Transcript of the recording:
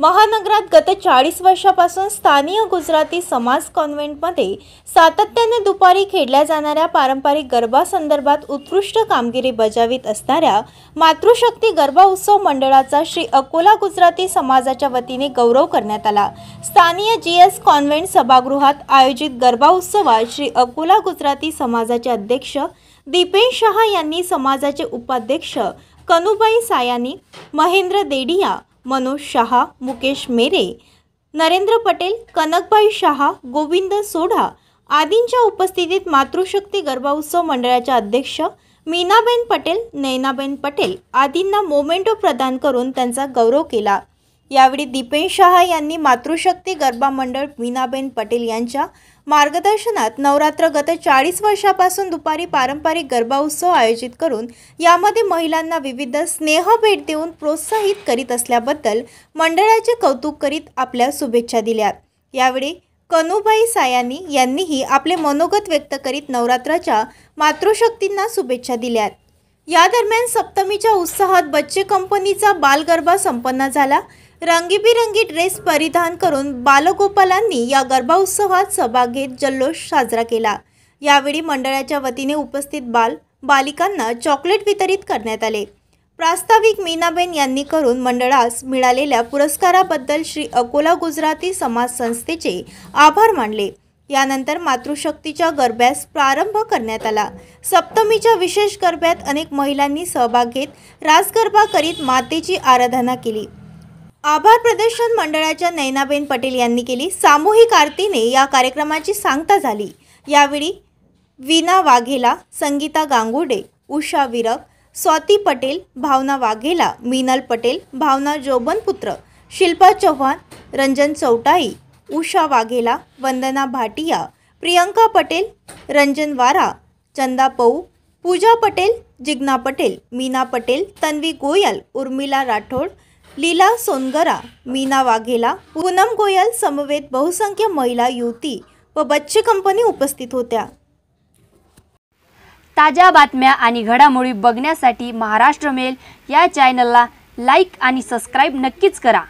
महानगरात गत चाळीस वर्षापासून स्थानिय गुजराती समाज कॉन्व्हेंटमध्ये सातत्याने दुपारी खेळल्या जाणाऱ्या पारंपरिक गरबा संदर्भात उत्कृष्ट कामगिरी बजावित असणाऱ्या मातृशक्ती गरबा उत्सव मंडळाचा श्री अकोला गुजराती समाजाच्या वतीने गौरव करण्यात आला स्थानीय जी एस कॉन्व्हेंट सभागृहात आयोजित गरबा उत्सवात श्री अकोला गुजराती समाजाचे अध्यक्ष दीपेन शहा यांनी समाजाचे उपाध्यक्ष कनुबाई सायानी महेंद्र देडिया मनोज शहा मुकेश मेरे नरेंद्र पटेल कनकबाई शहा गोविंद सोढा आदींच्या उपस्थितीत मातृशक्ती गरबा उत्सव मंडळाच्या अध्यक्ष मीनाबेन पटेल नैनाबेन पटेल आदींना मोमेंटो प्रदान करून त्यांचा गौरव केला यावेळी दिपेन शहा यांनी मातृशक्ती गरबा मंडळ मीनाबेन पटेल यांच्या मार्गदर्शनात नवरात्र गत चाळीस वर्षापासून दुपारी पारंपरिक गरबा उत्सव आयोजित करून यामध्ये महिलांना विविध स्नेह भेट देऊन प्रोत्साहित करीत असल्याबद्दल मंडळाचे कौतुक करीत आपल्या शुभेच्छा दिल्या यावेळी कनुबाई सायानी यांनीही आपले मनोगत व्यक्त करीत नवरात्राच्या मातृशक्तींना शुभेच्छा दिल्या या दरम्यान सप्तमीच्या उत्साहात बच्चे कंपनीचा बालगरबा संपन्न झाला रंगीबिरंगी ड्रेस परिधान करून बालगोपालांनी या गरबा उत्सवात सहभाग घेत जल्लोष साजरा केला यावेळी मंडळाच्या वतीने उपस्थित बाल बालिकांना चॉकलेट वितरित करण्यात आले प्रास्ताविक मीनाबेन यांनी करून मंडळास मिळालेल्या पुरस्काराबद्दल श्री अकोला गुजराती समाज संस्थेचे आभार मानले यानंतर मातृशक्तीच्या गरब्यास प्रारंभ करण्यात आला सप्तमीच्या विशेष गरब्यात अनेक महिलांनी सहभाग घेत रासगरबा करीत मातेची आराधना केली आभार प्रदर्शन मंडळाच्या नैनाबेन पटेल यांनी केली सामूहिक आरतीने या कार्यक्रमाची सांगता झाली यावेळी वीणा वाघेला संगीता गांगुडे उषा विरक स्वाती पटेल भावना वाघेला मीनल पटेल भावना जोबनपुत्र शिल्पा चव्हाण रंजन चौटाई उषा वाघेला वंदना भाटिया प्रियंका पटेल रंजन वारा चंदा पऊ पूजा पटेल जिग्ना पटेल मीना पटेल तन्वी गोयल उर्मिला राठोड लीला सोनगरा मीना वाघेला पूनम गोयल समवेत बहुसंख्य महिला युवती व बच्चे कंपनी उपस्थित होत्या ताज्या बातम्या आणि घडामोडी बघण्यासाठी महाराष्ट्र मेल या चॅनलला लाईक आणि सबस्क्राईब नक्कीच करा